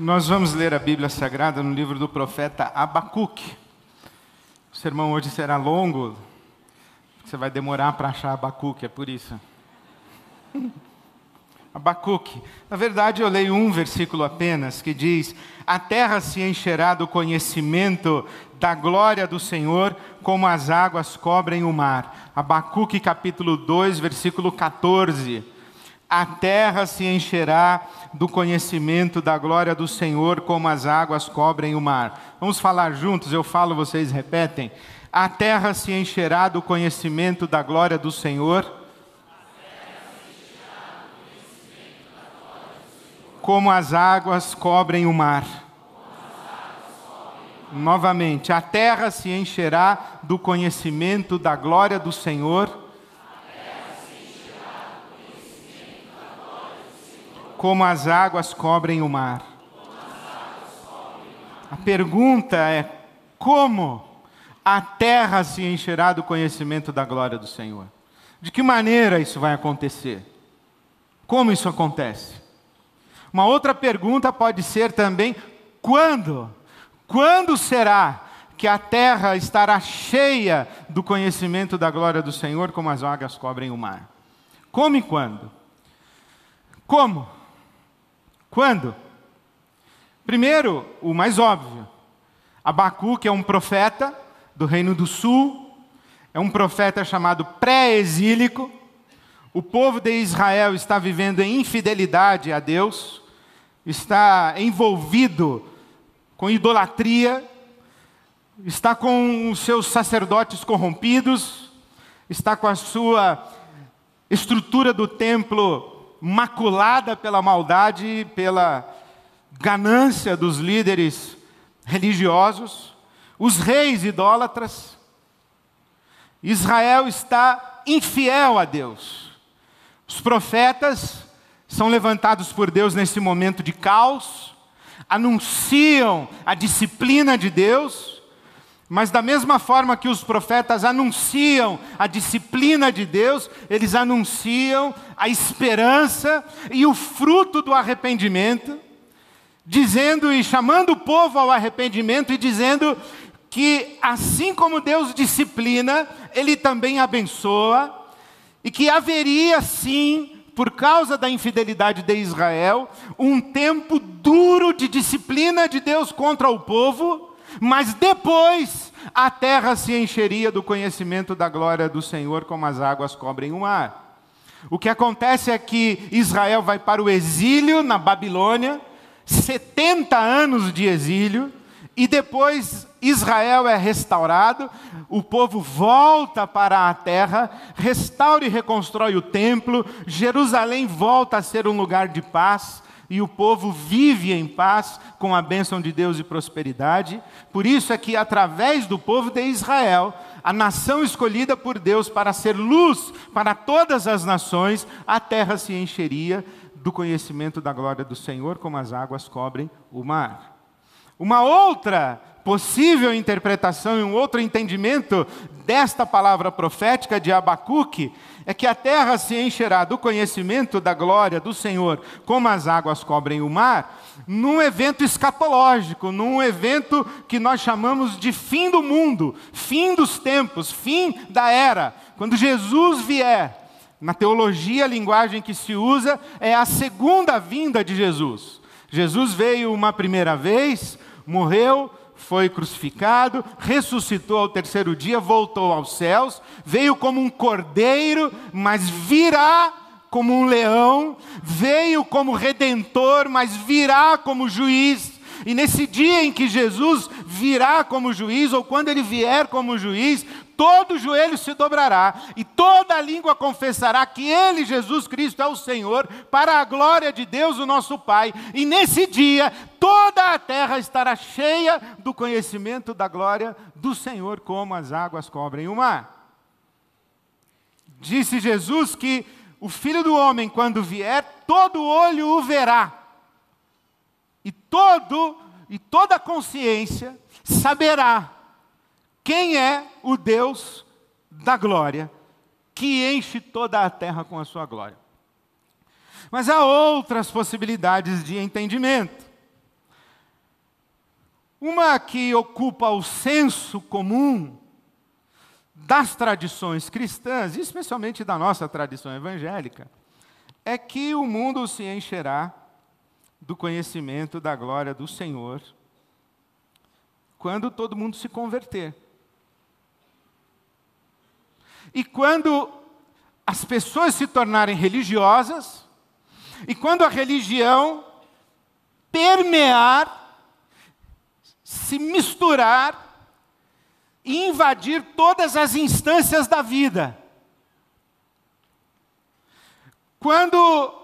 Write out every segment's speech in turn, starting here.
Nós vamos ler a Bíblia Sagrada no livro do profeta Abacuque. O sermão hoje será longo, você vai demorar para achar Abacuque, é por isso. Abacuque. Na verdade, eu leio um versículo apenas que diz: A terra se encherá do conhecimento da glória do Senhor, como as águas cobrem o mar. Abacuque, capítulo 2, versículo 14 a terra se encherá do conhecimento da glória do Senhor, como as águas cobrem o mar. Vamos falar juntos, eu falo, vocês repetem. A terra se encherá do conhecimento da glória do Senhor, como as águas cobrem o mar. Cobrem o mar. Novamente, a terra se encherá do conhecimento da glória do Senhor, como as águas cobrem o mar. A pergunta é: como a terra se encherá do conhecimento da glória do Senhor? De que maneira isso vai acontecer? Como isso acontece? Uma outra pergunta pode ser também: quando? Quando será que a terra estará cheia do conhecimento da glória do Senhor, como as águas cobrem o mar? Como e quando? Como? Quando? Primeiro, o mais óbvio. Abacuque é um profeta do Reino do Sul, é um profeta chamado pré-exílico. O povo de Israel está vivendo em infidelidade a Deus, está envolvido com idolatria, está com os seus sacerdotes corrompidos, está com a sua estrutura do templo maculada pela maldade e pela ganância dos líderes religiosos, os reis idólatras. Israel está infiel a Deus. Os profetas são levantados por Deus nesse momento de caos, anunciam a disciplina de Deus mas, da mesma forma que os profetas anunciam a disciplina de Deus, eles anunciam a esperança e o fruto do arrependimento, dizendo e chamando o povo ao arrependimento e dizendo que, assim como Deus disciplina, Ele também abençoa, e que haveria sim por causa da infidelidade de Israel, um tempo duro de disciplina de Deus contra o povo, mas depois a terra se encheria do conhecimento da glória do Senhor, como as águas cobrem o mar. O que acontece é que Israel vai para o exílio na Babilônia, 70 anos de exílio, e depois Israel é restaurado, o povo volta para a terra, restaura e reconstrói o templo, Jerusalém volta a ser um lugar de paz, e o povo vive em paz com a bênção de Deus e prosperidade. Por isso é que, através do povo de Israel, a nação escolhida por Deus para ser luz para todas as nações, a terra se encheria do conhecimento da glória do Senhor, como as águas cobrem o mar. Uma outra possível interpretação e um outro entendimento desta palavra profética de Abacuque é que a terra se encherá do conhecimento da glória do Senhor, como as águas cobrem o mar, num evento escatológico, num evento que nós chamamos de fim do mundo, fim dos tempos, fim da era. Quando Jesus vier, na teologia, a linguagem que se usa é a segunda vinda de Jesus. Jesus veio uma primeira vez, morreu, foi crucificado, ressuscitou ao terceiro dia, voltou aos céus, veio como um cordeiro, mas virá como um leão, veio como redentor, mas virá como juiz. E nesse dia em que Jesus virá como juiz, ou quando ele vier como juiz, todo joelho se dobrará e toda língua confessará que Ele, Jesus Cristo, é o Senhor, para a glória de Deus, o nosso Pai. E nesse dia, toda a terra estará cheia do conhecimento da glória do Senhor, como as águas cobrem o mar. Disse Jesus que o filho do homem, quando vier, todo olho o verá, e, todo, e toda consciência saberá quem é o Deus da glória que enche toda a terra com a sua glória? Mas há outras possibilidades de entendimento. Uma que ocupa o senso comum das tradições cristãs, especialmente da nossa tradição evangélica, é que o mundo se encherá do conhecimento da glória do Senhor quando todo mundo se converter. E quando as pessoas se tornarem religiosas, e quando a religião permear, se misturar e invadir todas as instâncias da vida. Quando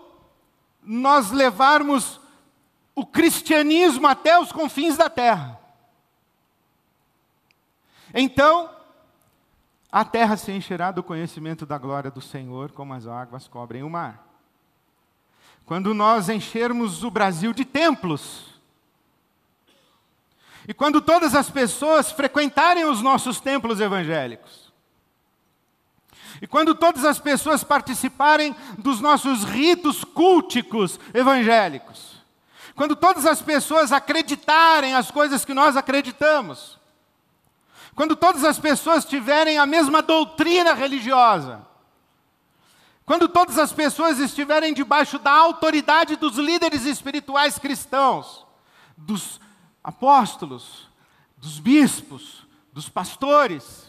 nós levarmos o cristianismo até os confins da terra. Então, a terra se encherá do conhecimento da glória do Senhor, como as águas cobrem o mar. Quando nós enchermos o Brasil de templos, e quando todas as pessoas frequentarem os nossos templos evangélicos, e quando todas as pessoas participarem dos nossos ritos culticos evangélicos, quando todas as pessoas acreditarem as coisas que nós acreditamos, quando todas as pessoas tiverem a mesma doutrina religiosa, quando todas as pessoas estiverem debaixo da autoridade dos líderes espirituais cristãos, dos apóstolos, dos bispos, dos pastores,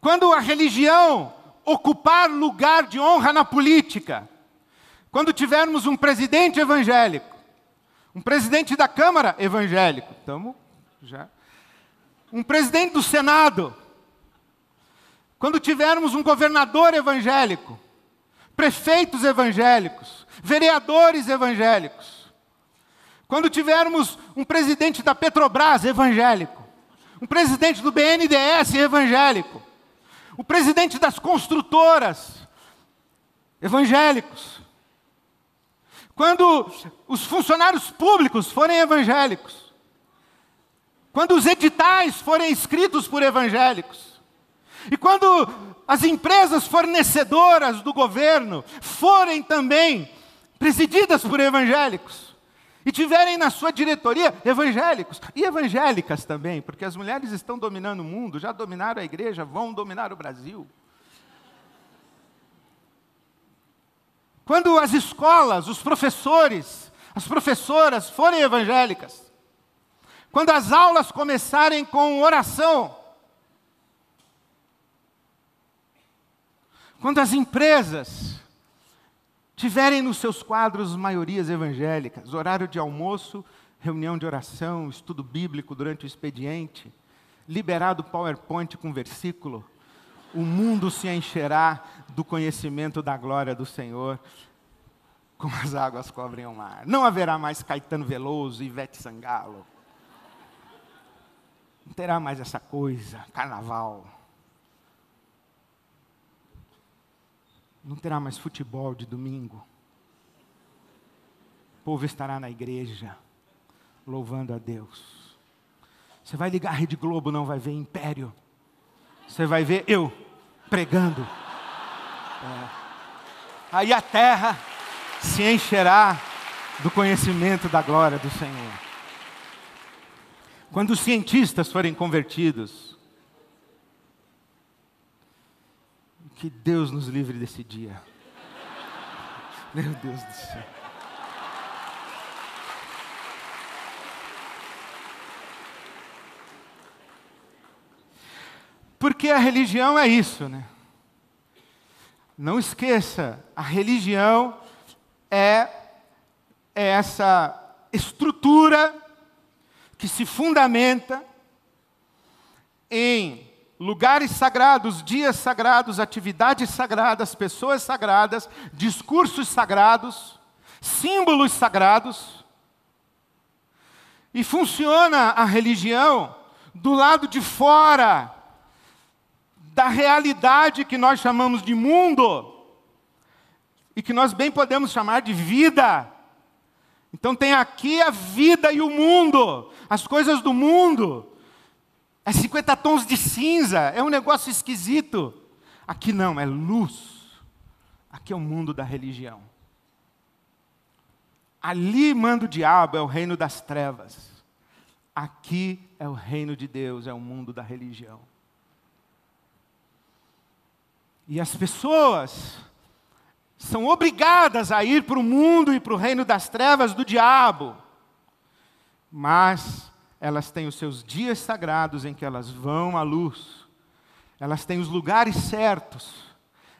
quando a religião ocupar lugar de honra na política, quando tivermos um presidente evangélico, um presidente da Câmara evangélico, estamos já um presidente do Senado, quando tivermos um governador evangélico, prefeitos evangélicos, vereadores evangélicos, quando tivermos um presidente da Petrobras evangélico, um presidente do BNDES evangélico, o presidente das construtoras evangélicos, quando os funcionários públicos forem evangélicos, quando os editais forem escritos por evangélicos, e quando as empresas fornecedoras do governo forem também presididas por evangélicos, e tiverem na sua diretoria evangélicos e evangélicas também, porque as mulheres estão dominando o mundo, já dominaram a igreja, vão dominar o Brasil. Quando as escolas, os professores, as professoras forem evangélicas, quando as aulas começarem com oração, quando as empresas tiverem nos seus quadros maiorias evangélicas, horário de almoço, reunião de oração, estudo bíblico durante o expediente, liberado PowerPoint com versículo, o mundo se encherá do conhecimento da glória do Senhor, como as águas cobrem o mar. Não haverá mais Caetano Veloso e Ivete Sangalo. Não terá mais essa coisa, carnaval. Não terá mais futebol de domingo. O povo estará na igreja, louvando a Deus. Você vai ligar a Rede Globo, não vai ver Império. Você vai ver eu pregando. É. Aí a terra se encherá do conhecimento da glória do Senhor quando os cientistas forem convertidos. Que Deus nos livre desse dia. Meu Deus do céu. Porque a religião é isso, né? Não esqueça, a religião é, é essa estrutura que se fundamenta em lugares sagrados, dias sagrados, atividades sagradas, pessoas sagradas, discursos sagrados, símbolos sagrados. E funciona a religião do lado de fora da realidade que nós chamamos de mundo e que nós bem podemos chamar de vida. Então tem aqui a vida e o mundo as coisas do mundo. É 50 tons de cinza, é um negócio esquisito. Aqui não, é luz. Aqui é o mundo da religião. Ali manda o diabo, é o reino das trevas. Aqui é o reino de Deus, é o mundo da religião. E as pessoas são obrigadas a ir para o mundo e para o reino das trevas do diabo mas elas têm os seus dias sagrados em que elas vão à luz, elas têm os lugares certos,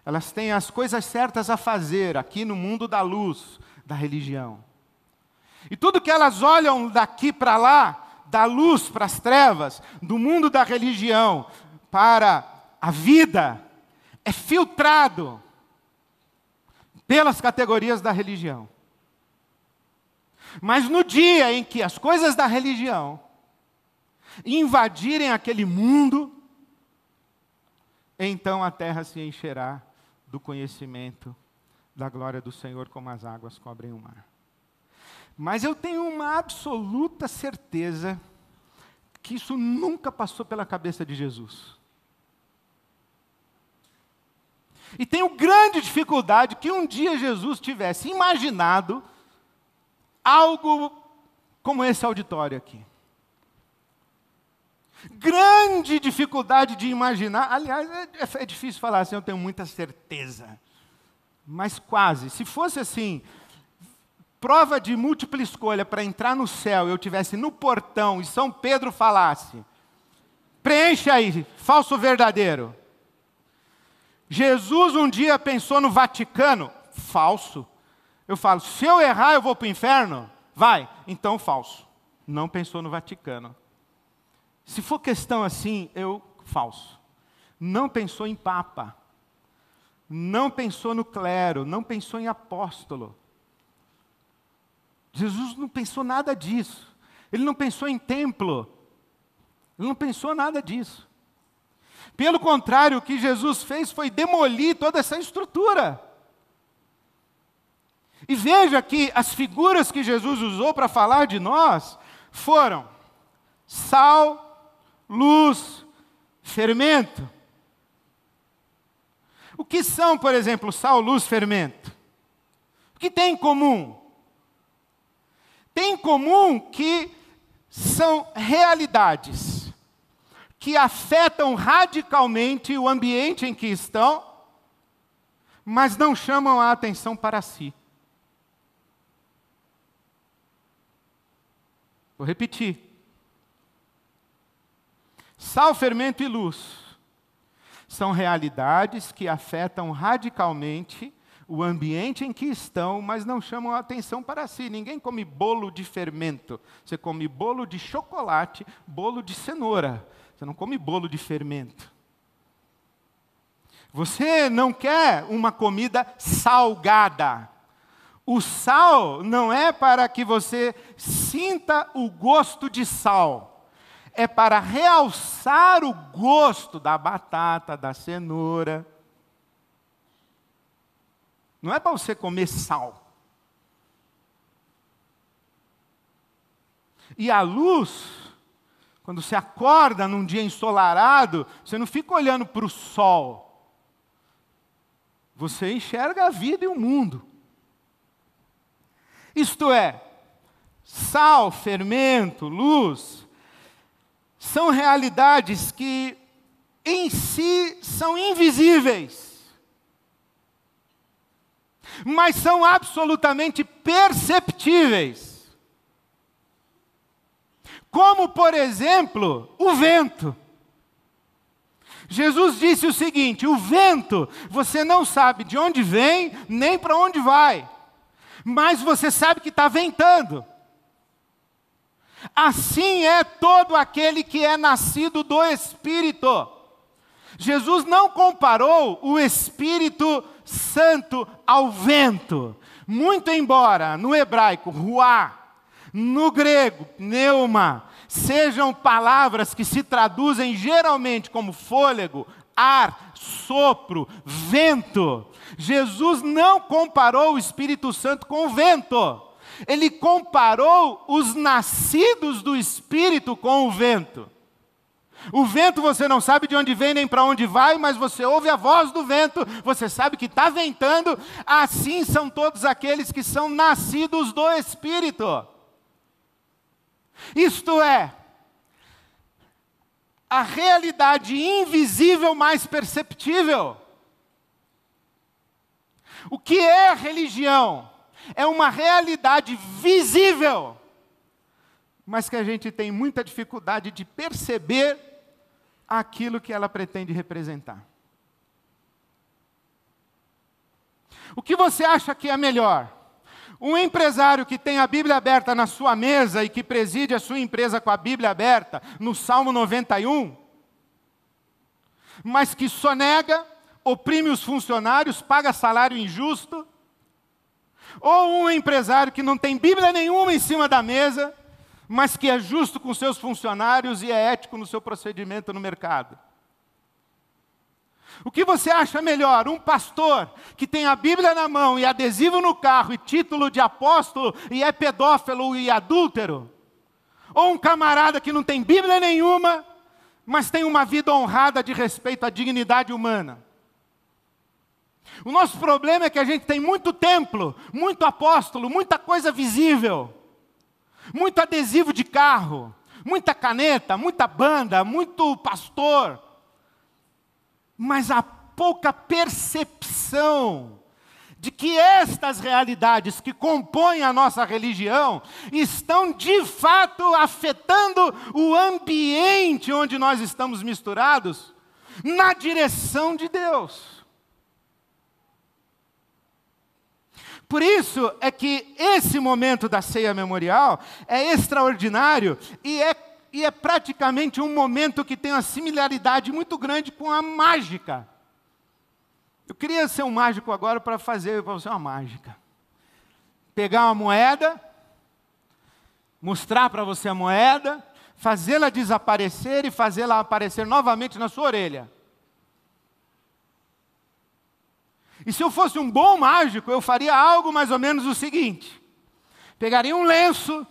elas têm as coisas certas a fazer aqui no mundo da luz, da religião. E tudo que elas olham daqui para lá, da luz para as trevas, do mundo da religião para a vida, é filtrado pelas categorias da religião. Mas no dia em que as coisas da religião invadirem aquele mundo, então a terra se encherá do conhecimento da glória do Senhor, como as águas cobrem o mar. Mas eu tenho uma absoluta certeza que isso nunca passou pela cabeça de Jesus. E tenho grande dificuldade que um dia Jesus tivesse imaginado algo como esse auditório aqui. Grande dificuldade de imaginar, aliás, é, é, é difícil falar assim, eu tenho muita certeza, mas quase. Se fosse assim, prova de múltipla escolha para entrar no céu, eu tivesse no portão e São Pedro falasse: preenche aí, falso verdadeiro. Jesus um dia pensou no Vaticano, falso. Eu falo, se eu errar, eu vou para o inferno? Vai, então falso. Não pensou no Vaticano. Se for questão assim, eu falso. Não pensou em Papa. Não pensou no clero. Não pensou em apóstolo. Jesus não pensou nada disso. Ele não pensou em templo. Ele não pensou nada disso. Pelo contrário, o que Jesus fez foi demolir toda essa estrutura. E veja que as figuras que Jesus usou para falar de nós foram sal, luz, fermento. O que são, por exemplo, sal, luz, fermento? O que tem em comum? Tem em comum que são realidades que afetam radicalmente o ambiente em que estão, mas não chamam a atenção para si. Vou repetir. Sal, fermento e luz são realidades que afetam radicalmente o ambiente em que estão, mas não chamam a atenção para si. Ninguém come bolo de fermento. Você come bolo de chocolate, bolo de cenoura. Você não come bolo de fermento. Você não quer uma comida salgada. O sal não é para que você sinta o gosto de sal. É para realçar o gosto da batata, da cenoura. Não é para você comer sal. E a luz, quando você acorda num dia ensolarado, você não fica olhando para o sol. Você enxerga a vida e o mundo. Isto é, sal, fermento, luz, são realidades que em si são invisíveis, mas são absolutamente perceptíveis. Como, por exemplo, o vento. Jesus disse o seguinte: o vento, você não sabe de onde vem nem para onde vai mas você sabe que está ventando. Assim é todo aquele que é nascido do Espírito. Jesus não comparou o Espírito Santo ao vento. Muito embora no hebraico, ruá, no grego, pneuma, sejam palavras que se traduzem geralmente como fôlego, ar, sopro, vento. Jesus não comparou o Espírito Santo com o vento. Ele comparou os nascidos do Espírito com o vento. O vento você não sabe de onde vem nem para onde vai, mas você ouve a voz do vento, você sabe que está ventando. Assim são todos aqueles que são nascidos do Espírito. Isto é, a realidade invisível mais perceptível. O que é religião? É uma realidade visível, mas que a gente tem muita dificuldade de perceber aquilo que ela pretende representar. O que você acha que é melhor? Um empresário que tem a Bíblia aberta na sua mesa e que preside a sua empresa com a Bíblia aberta, no Salmo 91, mas que só nega, oprime os funcionários, paga salário injusto, ou um empresário que não tem Bíblia nenhuma em cima da mesa, mas que é justo com seus funcionários e é ético no seu procedimento no mercado. O que você acha melhor? Um pastor que tem a Bíblia na mão e adesivo no carro e título de apóstolo e é pedófilo e adúltero? Ou um camarada que não tem Bíblia nenhuma, mas tem uma vida honrada de respeito à dignidade humana? O nosso problema é que a gente tem muito templo, muito apóstolo, muita coisa visível, muito adesivo de carro, muita caneta, muita banda, muito pastor mas a pouca percepção de que estas realidades que compõem a nossa religião estão de fato afetando o ambiente onde nós estamos misturados na direção de Deus. Por isso é que esse momento da ceia memorial é extraordinário e é e é praticamente um momento que tem uma similaridade muito grande com a mágica. Eu queria ser um mágico agora para fazer para você uma mágica. Pegar uma moeda, mostrar para você a moeda, fazê-la desaparecer e fazê-la aparecer novamente na sua orelha. E se eu fosse um bom mágico, eu faria algo mais ou menos o seguinte: pegaria um lenço,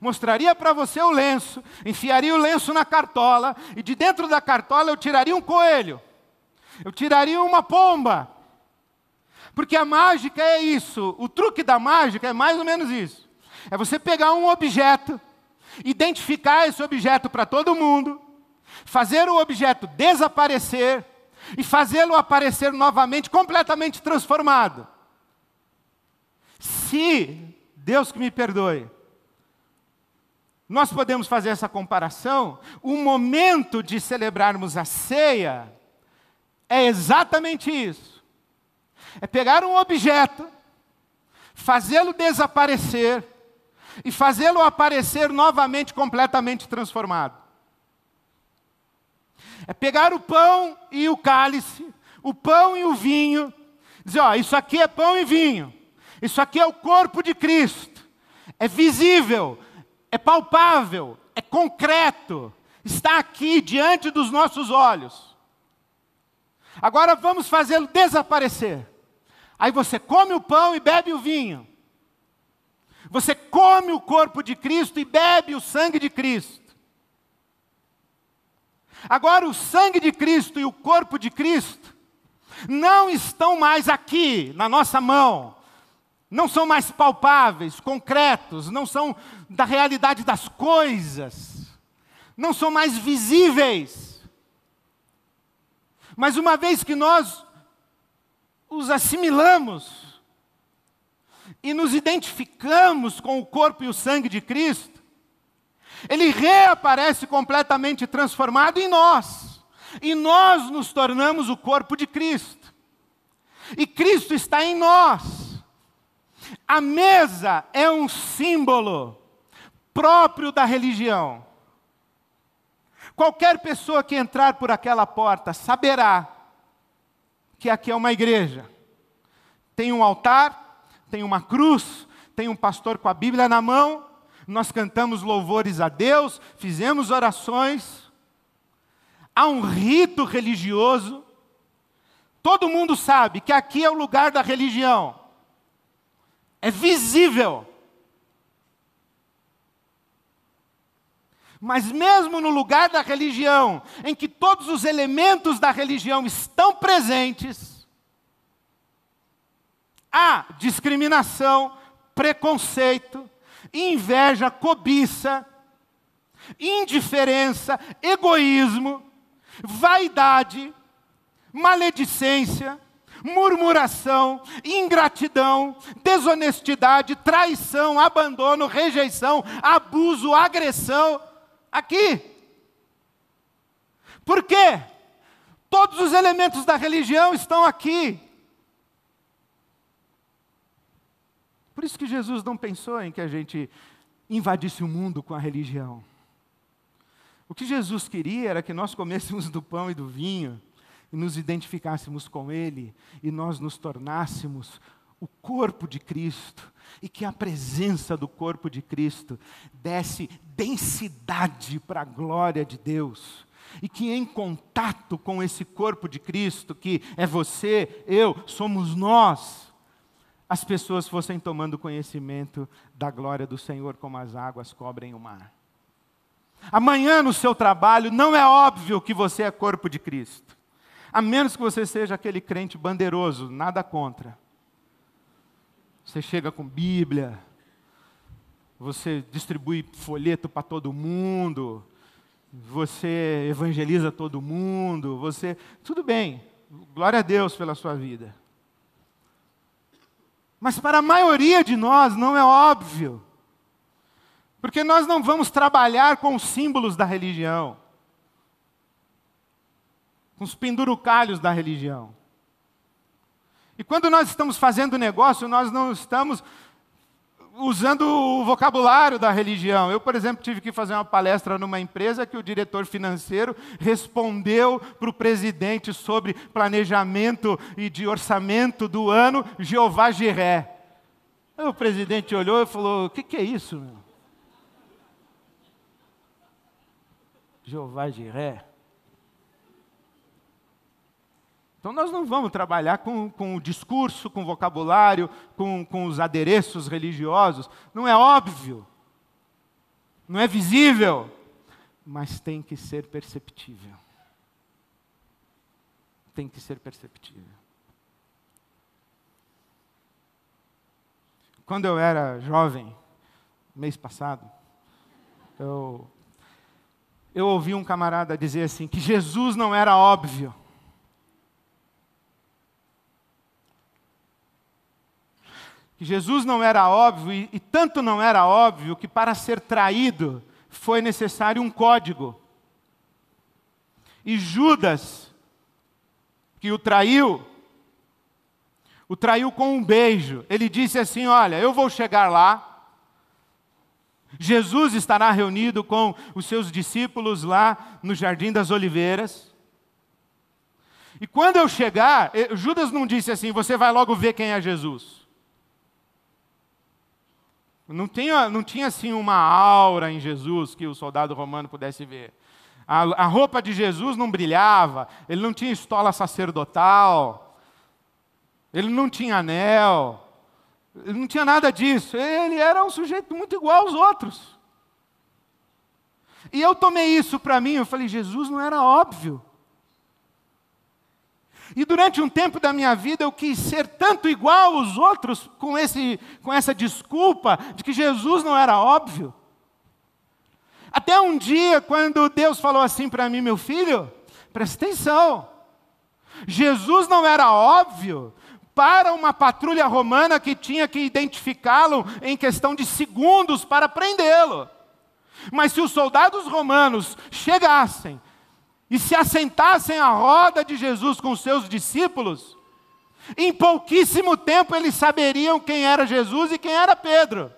mostraria para você o lenço, enfiaria o lenço na cartola, e de dentro da cartola eu tiraria um coelho, eu tiraria uma pomba. Porque a mágica é isso, o truque da mágica é mais ou menos isso. É você pegar um objeto, identificar esse objeto para todo mundo, fazer o objeto desaparecer e fazê-lo aparecer novamente completamente transformado. Se, Deus que me perdoe, nós podemos fazer essa comparação. O momento de celebrarmos a ceia é exatamente isso: é pegar um objeto, fazê-lo desaparecer e fazê-lo aparecer novamente completamente transformado. É pegar o pão e o cálice, o pão e o vinho, dizer: ó, isso aqui é pão e vinho, isso aqui é o corpo de Cristo, é visível, é palpável, é concreto, está aqui diante dos nossos olhos. Agora vamos fazê-lo desaparecer. Aí você come o pão e bebe o vinho. Você come o corpo de Cristo e bebe o sangue de Cristo. Agora, o sangue de Cristo e o corpo de Cristo não estão mais aqui, na nossa mão, não são mais palpáveis, concretos, não são da realidade das coisas, não são mais visíveis. Mas uma vez que nós os assimilamos e nos identificamos com o corpo e o sangue de Cristo, ele reaparece completamente transformado em nós, e nós nos tornamos o corpo de Cristo, e Cristo está em nós. A mesa é um símbolo próprio da religião. Qualquer pessoa que entrar por aquela porta saberá que aqui é uma igreja. Tem um altar, tem uma cruz, tem um pastor com a Bíblia na mão, nós cantamos louvores a Deus, fizemos orações. Há um rito religioso. Todo mundo sabe que aqui é o lugar da religião. É visível. Mas, mesmo no lugar da religião, em que todos os elementos da religião estão presentes, há discriminação, preconceito, inveja, cobiça, indiferença, egoísmo, vaidade, maledicência murmuração, ingratidão, desonestidade, traição, abandono, rejeição, abuso, agressão. Aqui. Por quê? Todos os elementos da religião estão aqui. Por isso que Jesus não pensou em que a gente invadisse o mundo com a religião. O que Jesus queria era que nós comêssemos do pão e do vinho e nos identificássemos com Ele e nós nos tornássemos o corpo de Cristo e que a presença do corpo de Cristo desse densidade para a glória de Deus. E que em contato com esse corpo de Cristo, que é você, eu, somos nós, as pessoas fossem tomando conhecimento da glória do Senhor como as águas cobrem o mar. Amanhã no seu trabalho não é óbvio que você é corpo de Cristo a menos que você seja aquele crente bandeiroso, nada contra. Você chega com Bíblia, você distribui folheto para todo mundo, você evangeliza todo mundo, você. Tudo bem, glória a Deus pela sua vida. Mas para a maioria de nós não é óbvio. Porque nós não vamos trabalhar com os símbolos da religião com os pendurucalhos da religião. E quando nós estamos fazendo negócio, nós não estamos usando o vocabulário da religião. Eu, por exemplo, tive que fazer uma palestra numa empresa que o diretor financeiro respondeu para o presidente sobre planejamento e de orçamento do ano, Jeová Jiré. Aí o presidente olhou e falou: O que, que é isso? Meu? Jeová Jiré? Então nós não vamos trabalhar com, com o discurso, com o vocabulário, com, com os adereços religiosos. Não é óbvio, não é visível, mas tem que ser perceptível. Tem que ser perceptível. Quando eu era jovem, mês passado, eu, eu ouvi um camarada dizer assim: que Jesus não era óbvio. que Jesus não era óbvio, e, e tanto não era óbvio, que para ser traído foi necessário um código. E Judas, que o traiu, o traiu com um beijo. Ele disse assim: Olha, eu vou chegar lá. Jesus estará reunido com os seus discípulos lá no Jardim das Oliveiras. E quando eu chegar, eh, Judas não disse assim: Você vai logo ver quem é Jesus. Não tinha, não tinha assim uma aura em Jesus que o soldado romano pudesse ver. A, a roupa de Jesus não brilhava, ele não tinha estola sacerdotal, ele não tinha anel, ele não tinha nada disso. Ele era um sujeito muito igual aos outros. E eu tomei isso para mim, eu falei, Jesus não era óbvio. E durante um tempo da minha vida eu quis ser tanto igual aos outros com, esse, com essa desculpa de que Jesus não era óbvio. Até um dia, quando Deus falou assim para mim, meu filho, presta atenção. Jesus não era óbvio para uma patrulha romana que tinha que identificá-lo em questão de segundos para prendê-lo. Mas se os soldados romanos chegassem e se assentassem à roda de Jesus com seus discípulos, em pouquíssimo tempo eles saberiam quem era Jesus e quem era Pedro,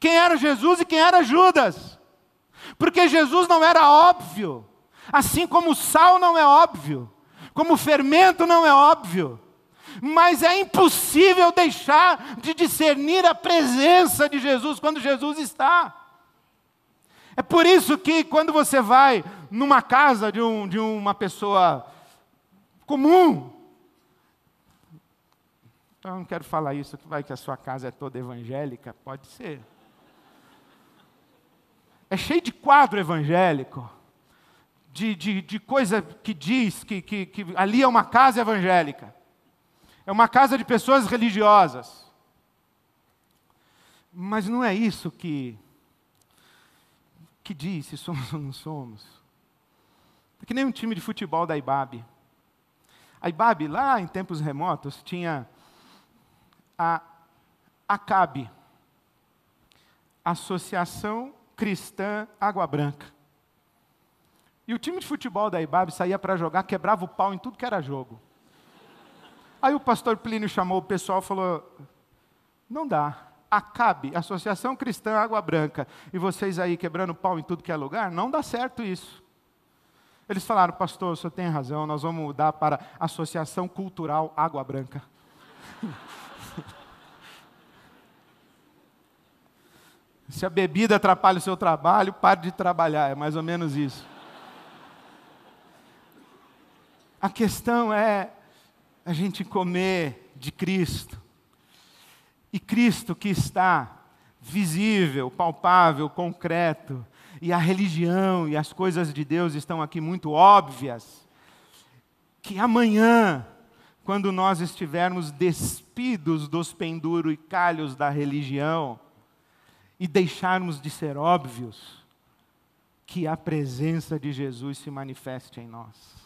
quem era Jesus e quem era Judas, porque Jesus não era óbvio, assim como o sal não é óbvio, como o fermento não é óbvio, mas é impossível deixar de discernir a presença de Jesus quando Jesus está. É por isso que quando você vai numa casa de, um, de uma pessoa comum, eu não quero falar isso, que vai que a sua casa é toda evangélica, pode ser. É cheio de quadro evangélico, de, de, de coisa que diz que, que, que ali é uma casa evangélica, é uma casa de pessoas religiosas. Mas não é isso que que diz se somos ou não somos. É que nem um time de futebol da IBAB. A IBAB, lá em tempos remotos, tinha a ACAB, Associação Cristã Água Branca. E o time de futebol da IBAB saía para jogar, quebrava o pau em tudo que era jogo. Aí o pastor Plínio chamou o pessoal e falou: não dá. Acabe, Associação Cristã Água Branca, e vocês aí quebrando pau em tudo que é lugar, não dá certo isso. Eles falaram, pastor, o senhor tem razão, nós vamos mudar para Associação Cultural Água Branca. Se a bebida atrapalha o seu trabalho, pare de trabalhar, é mais ou menos isso. A questão é a gente comer de Cristo e Cristo que está visível, palpável, concreto, e a religião e as coisas de Deus estão aqui muito óbvias, que amanhã, quando nós estivermos despidos dos penduros e calhos da religião, e deixarmos de ser óbvios, que a presença de Jesus se manifeste em nós.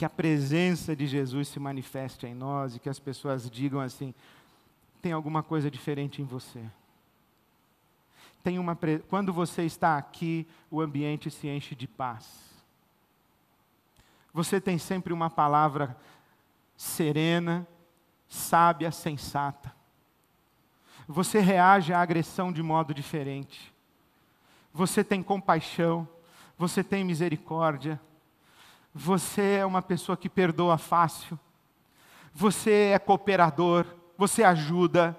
que a presença de Jesus se manifeste em nós e que as pessoas digam assim: tem alguma coisa diferente em você. Tem uma pre... Quando você está aqui, o ambiente se enche de paz. Você tem sempre uma palavra serena, sábia, sensata. Você reage à agressão de modo diferente. Você tem compaixão, você tem misericórdia, você é uma pessoa que perdoa fácil. Você é cooperador. Você ajuda.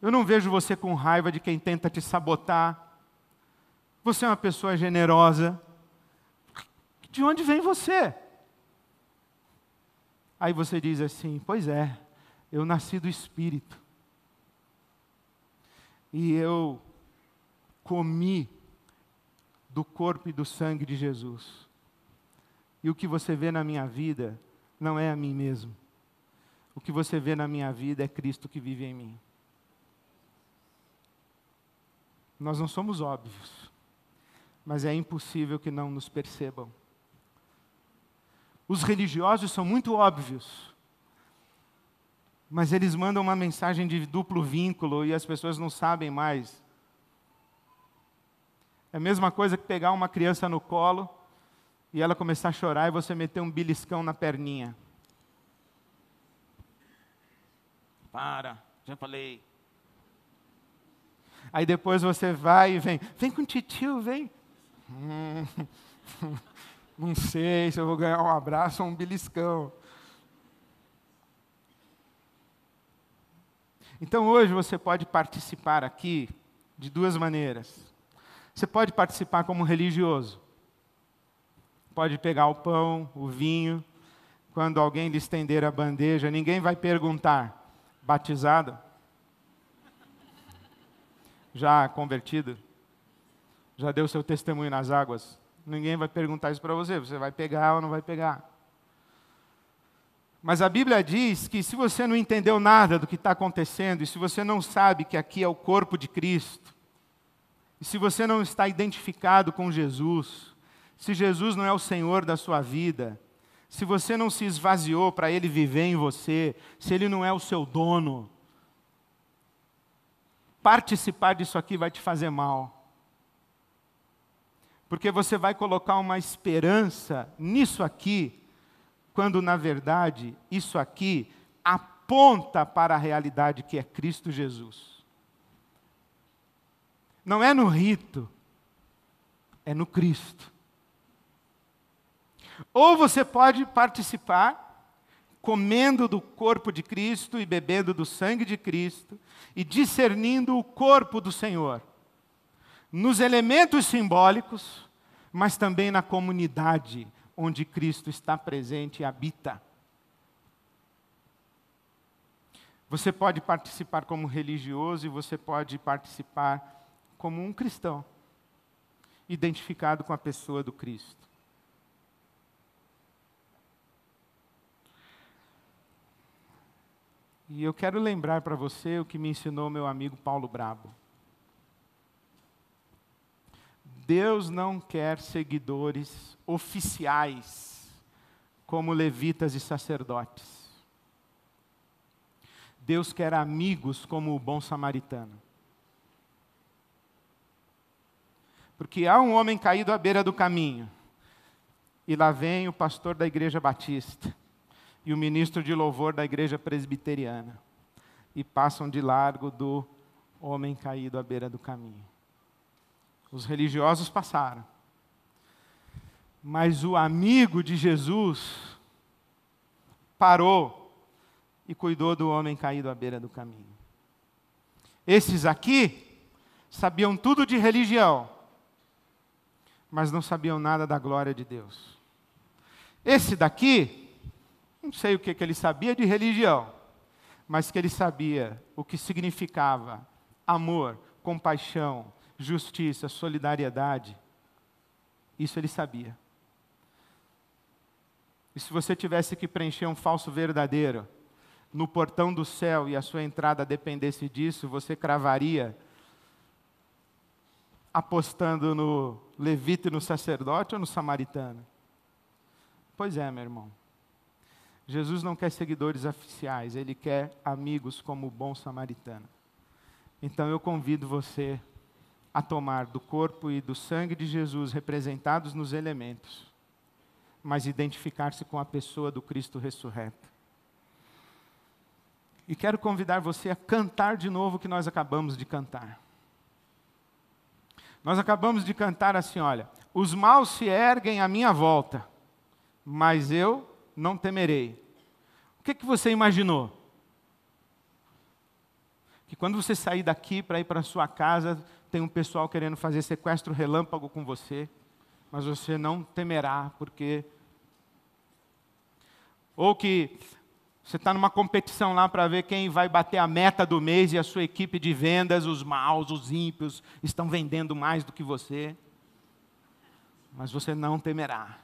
Eu não vejo você com raiva de quem tenta te sabotar. Você é uma pessoa generosa. De onde vem você? Aí você diz assim: Pois é, eu nasci do espírito. E eu comi do corpo e do sangue de Jesus. E o que você vê na minha vida não é a mim mesmo. O que você vê na minha vida é Cristo que vive em mim. Nós não somos óbvios, mas é impossível que não nos percebam. Os religiosos são muito óbvios, mas eles mandam uma mensagem de duplo vínculo e as pessoas não sabem mais. É a mesma coisa que pegar uma criança no colo e ela começar a chorar e você meter um beliscão na perninha. Para, já falei. Aí depois você vai e vem, vem com o titio, vem. Hum, não sei se eu vou ganhar um abraço ou um beliscão. Então hoje você pode participar aqui de duas maneiras. Você pode participar como religioso pode pegar o pão, o vinho. Quando alguém lhe estender a bandeja, ninguém vai perguntar: batizado? Já convertido? Já deu seu testemunho nas águas? Ninguém vai perguntar isso para você. Você vai pegar ou não vai pegar? Mas a Bíblia diz que se você não entendeu nada do que está acontecendo, e se você não sabe que aqui é o corpo de Cristo, e se você não está identificado com Jesus, se Jesus não é o Senhor da sua vida, se você não se esvaziou para Ele viver em você, se Ele não é o seu dono, participar disso aqui vai te fazer mal. Porque você vai colocar uma esperança nisso aqui, quando na verdade isso aqui aponta para a realidade que é Cristo Jesus. Não é no rito, é no Cristo. Ou você pode participar comendo do corpo de Cristo e bebendo do sangue de Cristo e discernindo o corpo do Senhor, nos elementos simbólicos, mas também na comunidade onde Cristo está presente e habita. Você pode participar como religioso e você pode participar como um cristão, identificado com a pessoa do Cristo. E eu quero lembrar para você o que me ensinou meu amigo Paulo Brabo. Deus não quer seguidores oficiais, como levitas e sacerdotes. Deus quer amigos como o bom samaritano. Porque há um homem caído à beira do caminho, e lá vem o pastor da igreja batista, e o ministro de louvor da igreja presbiteriana e passam de largo do homem caído à beira do caminho. Os religiosos passaram. Mas o amigo de Jesus parou e cuidou do homem caído à beira do caminho. Esses aqui sabiam tudo de religião, mas não sabiam nada da glória de Deus. Esse daqui não sei o que, que ele sabia de religião, mas que ele sabia o que significava amor, compaixão, justiça, solidariedade. Isso ele sabia. E se você tivesse que preencher um falso verdadeiro no portão do céu e a sua entrada dependesse disso, você cravaria apostando no levita e no sacerdote ou no samaritano? Pois é, meu irmão. Jesus não quer seguidores oficiais, ele quer amigos como o bom samaritano. Então eu convido você a tomar do corpo e do sangue de Jesus representados nos elementos, mas identificar-se com a pessoa do Cristo ressurreto. E quero convidar você a cantar de novo o que nós acabamos de cantar. Nós acabamos de cantar assim, olha: os maus se erguem à minha volta, mas eu não temerei. O que, é que você imaginou? Que quando você sair daqui para ir para sua casa, tem um pessoal querendo fazer sequestro relâmpago com você, mas você não temerá, porque. Ou que você está numa competição lá para ver quem vai bater a meta do mês e a sua equipe de vendas, os maus, os ímpios, estão vendendo mais do que você. Mas você não temerá.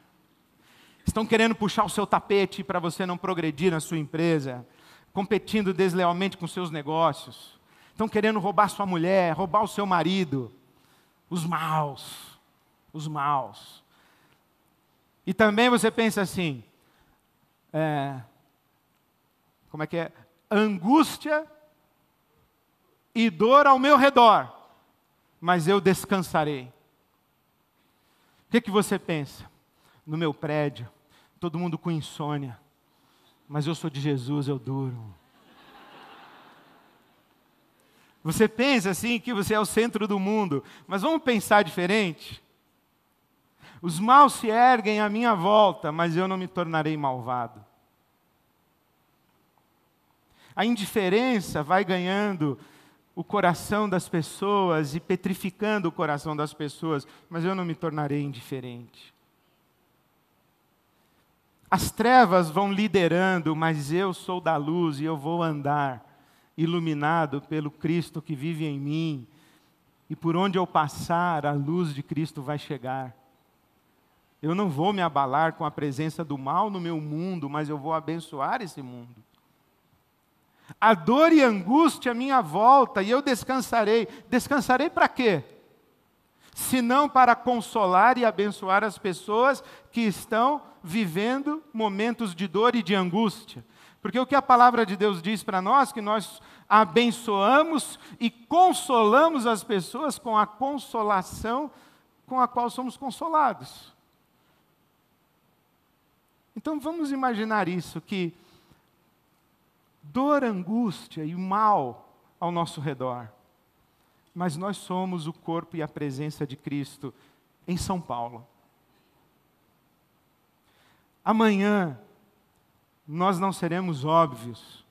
Estão querendo puxar o seu tapete para você não progredir na sua empresa, competindo deslealmente com seus negócios. Estão querendo roubar sua mulher, roubar o seu marido. Os maus, os maus. E também você pensa assim, é, como é que é? Angústia e dor ao meu redor, mas eu descansarei. O que, que você pensa? no meu prédio, todo mundo com insônia, mas eu sou de Jesus, eu duro. Você pensa assim que você é o centro do mundo, mas vamos pensar diferente? Os maus se erguem à minha volta, mas eu não me tornarei malvado. A indiferença vai ganhando o coração das pessoas e petrificando o coração das pessoas, mas eu não me tornarei indiferente. As trevas vão liderando, mas eu sou da luz e eu vou andar iluminado pelo Cristo que vive em mim. E por onde eu passar, a luz de Cristo vai chegar. Eu não vou me abalar com a presença do mal no meu mundo, mas eu vou abençoar esse mundo. A dor e a angústia à minha volta, e eu descansarei. Descansarei para quê? senão para consolar e abençoar as pessoas que estão vivendo momentos de dor e de angústia. Porque o que a palavra de Deus diz para nós, que nós abençoamos e consolamos as pessoas com a consolação com a qual somos consolados. Então vamos imaginar isso, que dor, angústia e mal ao nosso redor mas nós somos o corpo e a presença de Cristo em São Paulo. Amanhã nós não seremos óbvios,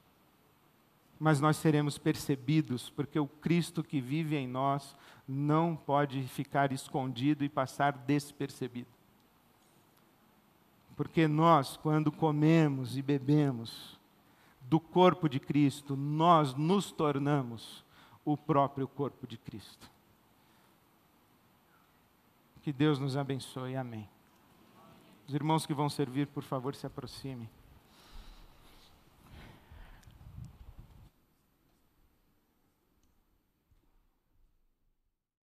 mas nós seremos percebidos, porque o Cristo que vive em nós não pode ficar escondido e passar despercebido. Porque nós, quando comemos e bebemos do corpo de Cristo, nós nos tornamos o próprio corpo de Cristo. Que Deus nos abençoe. Amém. Os irmãos que vão servir, por favor, se aproximem.